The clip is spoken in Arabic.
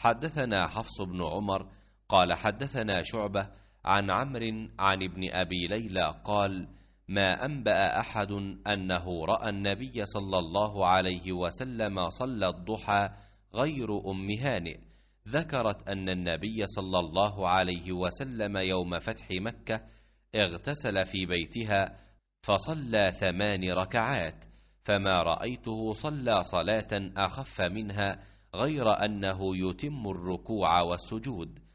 حدثنا حفص بن عمر قال حدثنا شعبة عن عمرو عن ابن أبي ليلى قال ما أنبأ أحد أنه رأى النبي صلى الله عليه وسلم صلى الضحى غير أم هانئ ذكرت أن النبي صلى الله عليه وسلم يوم فتح مكة اغتسل في بيتها فصلى ثمان ركعات فما رأيته صلى صلاة أخف منها غير انه يتم الركوع والسجود